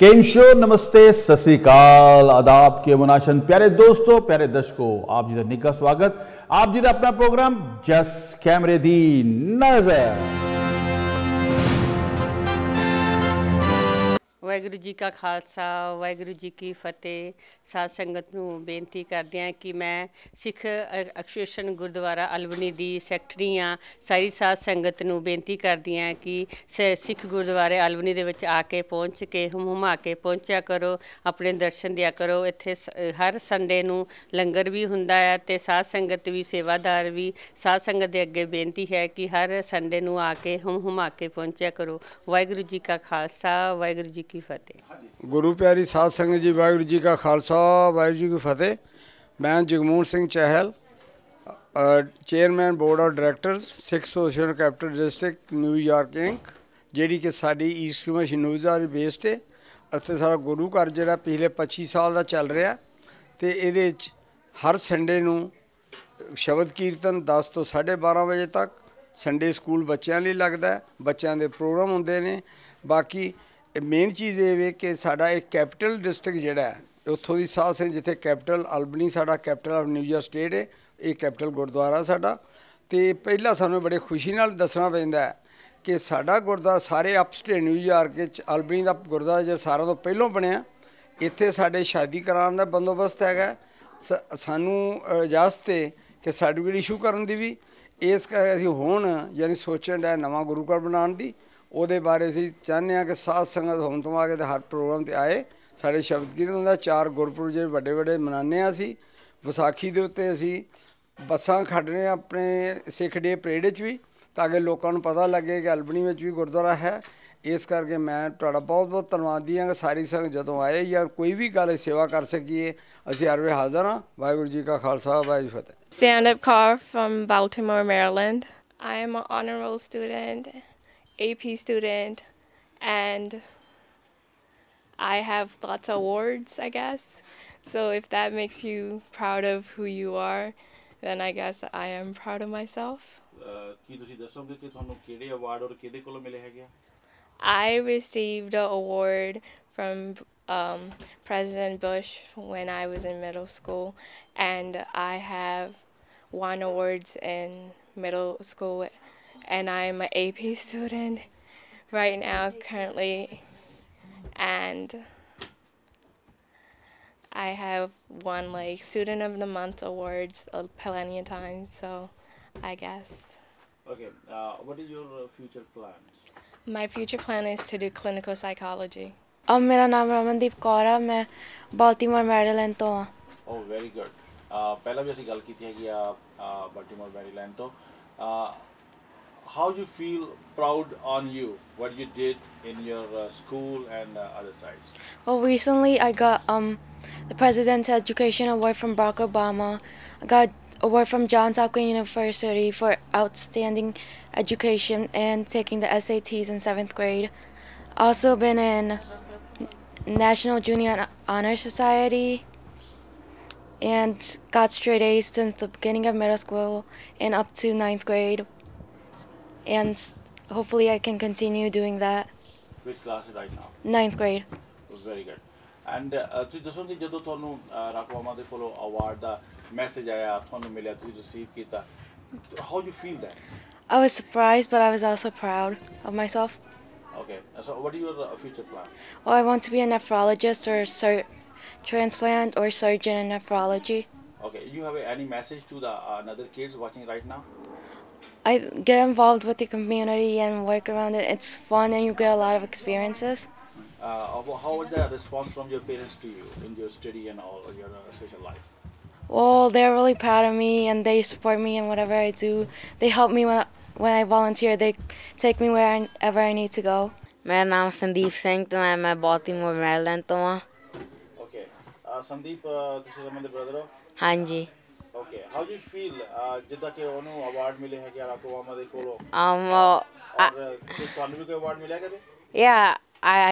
केम show नमस्ते सस्काल आदाब के मुनाशन प्यारे दोस्तों प्यारे दर्शकों आप जी का निका स्वागत आप जी का अपना प्रोग्राम जस कैमरे दी नजर ਵਾਹਿਗੁਰੂ ਜੀ ਕਾ ਖਾਲਸਾ ਵਾਹਿਗੁਰੂ ਜੀ ਕੀ ਫਤਿਹ ਸਾਧ ਸੰਗਤ ਨੂੰ ਬੇਨਤੀ ਕਰਦੇ ਆ ਕਿ ਮੈਂ ਸਿੱਖ ਅਕਸ਼ੇਸ਼ਨ ਗੁਰਦੁਆਰਾ ਅਲਵਨੀ ਦੀ ਸੈਕਟਰੀ ਆ ਸਾਰੀ ਸਾਧ ਸੰਗਤ ਨੂੰ ਬੇਨਤੀ ਕਰਦੀ ਆ ਕਿ ਸਿੱਖ ਗੁਰਦੁਆਰੇ ਅਲਵਨੀ ਦੇ ਵਿੱਚ ਆ ਕੇ ਪਹੁੰਚ ਕੇ ਹਮਾ ਕੇ ਪਹੁੰਚਿਆ ਕਰੋ ਆਪਣੇ ਦਰਸ਼ਨ ਦਿਆ ਕਰੋ ਇੱਥੇ ਹਰ ਸੰਡੇ ਨੂੰ ਲੰਗਰ ਵੀ ਹੁੰਦਾ ਹੈ ਤੇ ਸਾਧ ਸੰਗਤ ਵੀ ਸੇਵਾਦਾਰ ਵੀ ਸਾਧ ਸੰਗਤ ਦੇ ਅੱਗੇ ਬੇਨਤੀ ਹੈ ਕਿ ਹਰ ਸੰਡੇ ਨੂੰ ਆ ਕੇ ਹਮਾ ਕੇ ਪਹੁੰਚਿਆ ਕਰੋ ਵਾਹਿਗੁਰੂ ਜੀ ਕਾ ਖਾਲਸਾ ਵਾਹਿਗੁਰੂ ਜੀ ਕੀ ਕੀ ਫਤਿਹ ਗੁਰੂ ਪਿਆਰੀ ਸਾਧ ਸੰਗਤ ਜੀ ਵਾਹਿਗੁਰੂ ਜੀ ਕਾ ਖਾਲਸਾ ਵਾਹਿਗੁਰੂ ਜੀ ਕੀ ਫਤਿਹ ਮੈਂ Jagmoon Singh Chahal chairman board of directors Sikh social capital district New York Inc ਜਿਹੜੀ ਕਿ ਸਾਡੀ ਈਸਟ ਕਮਿਸ਼ ਦੇ ਬੇਸਡ ਹੈ ਅਤੇ ਸਾਡਾ ਗੁਰੂ ਘਰ ਜਿਹੜਾ ਪਿਛਲੇ 25 ਸਾਲ ਦਾ ਚੱਲ ਰਿਹਾ ਤੇ ਇਹਦੇ ਵਿੱਚ ਹਰ ਸੰਡੇ ਨੂੰ ਸ਼ਬਦ ਕੀਰਤਨ 10 ਤੋਂ 12:30 ਵਜੇ ਤੱਕ ਸੰਡੇ ਸਕੂਲ ਬੱਚਿਆਂ ਲਈ ਲੱਗਦਾ ਬੱਚਿਆਂ ਦੇ ਪ੍ਰੋਗਰਾਮ ਹੁੰਦੇ ਨੇ ਬਾਕੀ ਮੇਨ ਚੀਜ਼ ਇਹ ਵੇ ਕਿ ਸਾਡਾ ਇਹ ਕੈਪੀਟਲ ਡਿਸਟ੍ਰਿਕਟ ਜਿਹੜਾ ਉੱਥੋਂ ਦੀ ਸਾਹ ਸਿੰਘ ਜਿੱਥੇ ਕੈਪੀਟਲ ਅਲਬਨੀ ਸਾਡਾ ਕੈਪੀਟਲ ਆਫ ਨਿਊਯਾਰਕ ਸਟੇਟ ਹੈ ਇਹ ਕੈਪੀਟਲ ਗੁਰਦੁਆਰਾ ਸਾਡਾ ਤੇ ਪਹਿਲਾਂ ਸਾਨੂੰ ਬੜੇ ਖੁਸ਼ੀ ਨਾਲ ਦੱਸਣਾ ਪੈਂਦਾ ਹੈ ਕਿ ਸਾਡਾ ਗੁਰਦੁਆਰਾ ਸਾਰੇ ਅਪਸਟੇਟ ਨਿਊਯਾਰਕ ਵਿੱਚ ਅਲਬਨੀ ਦਾ ਗੁਰਦੁਆਰਾ ਜਿਹੜਾ ਸਾਰਿਆਂ ਤੋਂ ਪਹਿਲਾਂ ਬਣਿਆ ਇੱਥੇ ਸਾਡੇ ਸ਼ਾਦੀ ਕਰਾਉਣ ਦਾ ਬੰਦੋਬਸਤ ਹੈਗਾ ਸਾਨੂੰ ਇਜਾਜ਼ਤ ਹੈ ਕਿ ਸਰਟੀਫਿਕੇਟ ਇਸ਼ੂ ਕਰਨ ਦੀ ਵੀ ਇਸ ਕਰਕੇ ਅਸੀਂ ਹੁਣ ਯਾਨੀ ਸੋਚਣ ਦਾ ਨਵਾਂ ਗੁਰੂ ਘਰ ਬਣਾਉਣ ਦੀ ਉਹਦੇ ਬਾਰੇ ਸੀ ਚਾਹੁੰਦੇ ਆ ਕਿ ਸਾਧ ਸੰਗਤ ਹੋਮ ਤੋਂ ਆ ਕੇ ਤੇ ਹਰ ਪ੍ਰੋਗਰਾਮ ਤੇ ਆਏ ਸਾਡੇ ਸ਼ਬਦ ਕੀਰਤਨ ਦਾ ਚਾਰ ਗੁਰਪੁਰਬ ਜਿਹੜੇ ਵੱਡੇ ਵੱਡੇ ਮਨਾਉਂਦੇ ਆ ਸੀ ਵਿਸਾਖੀ ਦੇ ਉੱਤੇ ਅਸੀਂ ਬੱਸਾਂ ਖੜਨੇ ਆਪਣੇ ਸਿੱਖ ਡੇ ਪ੍ਰੇਡ ਚ ਵੀ ਤਾਂ ਕਿ ਲੋਕਾਂ ਨੂੰ ਪਤਾ ਲੱਗੇ ਕਿ ਅਲਬਣੀ ਵਿੱਚ ਵੀ ਗੁਰਦੁਆਰਾ ਹੈ ਇਸ ਕਰਕੇ ਮੈਂ ਤੁਹਾਡਾ ਬਹੁਤ ਬਹੁਤ ਧੰਨਵਾਦ ਦਿਆਂਗਾ ਕਿ ਸਾਰੀ ਸੰਗਤ ਜਦੋਂ ਆਏ ਯਾਰ ਕੋਈ ਵੀ ਗੱਲ ਸੇਵਾ ਕਰ ਸਕੀਏ ਅਸੀਂ ਹਰ ਵੇ ਹਾਜ਼ਰ ਹਾਂ ਵਾਹਿਗੁਰੂ ਜੀ ਕਾ ਖਾਲਸਾ ਵਾਹਿਗੁਰੂ ਫਤਿਹ stand up car firm Baltimore Maryland I am a honourable student AP student, and I have lots of awards, I guess. So if that makes you proud of who you are, then I guess I am proud of myself. Uh, I received an award from um, President Bush when I was in middle school, and I have won awards in middle school and I'm an AP student right now currently and I have won like Student of the Month awards plenty of times so I guess. Okay, uh, what are your uh, future plans? My future plan is to do clinical psychology. अब um, मेरा नाम रमनदीप कौर है मैं Baltimore Maryland तो हूँ oh very good पहला भी ऐसी गल की थी कि आप Baltimore uh, how you feel proud on you what you did in your uh, school and uh, other sides well recently i got um, the president's education award from barack obama i got award from johns hopkins university for outstanding education and taking the sats in seventh grade also been in national junior honor society and got straight a's since the beginning of middle school and up to ninth grade and hopefully I can continue doing that. Which class right now? Ninth grade. Very good. And ਤੁਸੀਂ ਦੱਸੋ ਕਿ ਜਦੋਂ ਤੁਹਾਨੂੰ ਰਾਕਵਾਮਾ uh, ਦੇ ਕੋਲੋਂ award ਦਾ message ਆਇਆ ਤੁਹਾਨੂੰ ਮਿਲਿਆ ਤੁਸੀਂ ਰਿਸੀਵ ਕੀਤਾ how you feel that I was surprised, but I was also proud of myself. Okay, so what is your uh, future plan? Well, oh, I want to be a nephrologist or sur- transplant or surgeon in nephrology. Okay, you have any message to the uh, another kids watching right now? I get involved with the community and work around it. It's fun and you get a lot of experiences. Uh, how was the response from your parents to you in your study and all your uh, social life? Well, they're really proud of me and they support me in whatever I do. They help me when I, when I volunteer. They take me wherever I need to go. My name uh, uh, is Sandeep तो and I'm a तो हूँ okay Sandeep this is Aman the brother हाँ जी how do you feel ਜਿੱਦਾਂ ਕਿ ਉਹਨੂੰ award ਮਿਲੇ ਹੈ ਕਿ ਆਰਾਕੋਵਾਮਾ ਦੇ ਕੋਲੋਂ ਆਮ um, ਤੁਹਾਨੂੰ ਵੀ ਕੋਈ ਅਵਾਰਡ ਮਿਲਿਆ ਕਦੇ ਯਾ ਆਈ